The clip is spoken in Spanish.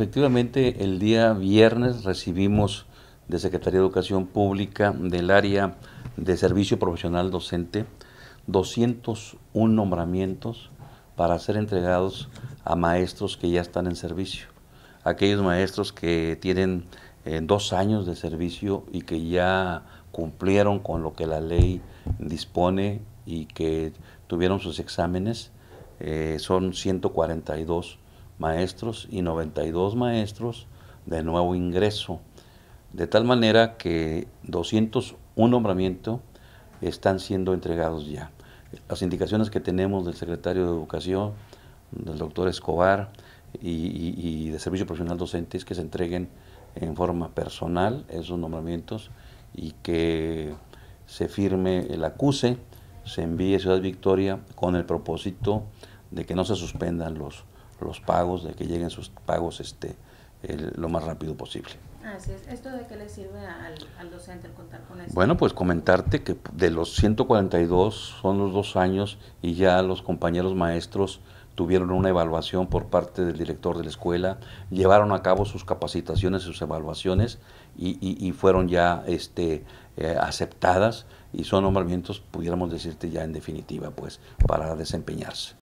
Efectivamente, el día viernes recibimos de Secretaría de Educación Pública del área de servicio profesional docente 201 nombramientos para ser entregados a maestros que ya están en servicio. Aquellos maestros que tienen eh, dos años de servicio y que ya cumplieron con lo que la ley dispone y que tuvieron sus exámenes, eh, son 142 maestros y 92 maestros de nuevo ingreso. De tal manera que 201 nombramientos están siendo entregados ya. Las indicaciones que tenemos del secretario de Educación, del doctor Escobar y, de Servicio Profesional Docente es que se entreguen en forma personal esos nombramientos y que se firme el acuse, se envíe a Ciudad Victoria con el propósito de que no se suspendan los, los pagos, de que lleguen sus pagos este, lo más rápido posible. Así es. ¿Esto de qué le sirve al, docente contar con esto? Bueno, pues comentarte que de los 142 son los dos años y ya los compañeros maestros tuvieron una evaluación por parte del director de la escuela, llevaron a cabo sus capacitaciones, sus evaluaciones y, fueron ya este, eh, aceptadas y son nombramientos, pudiéramos decirte ya en definitiva, pues para desempeñarse.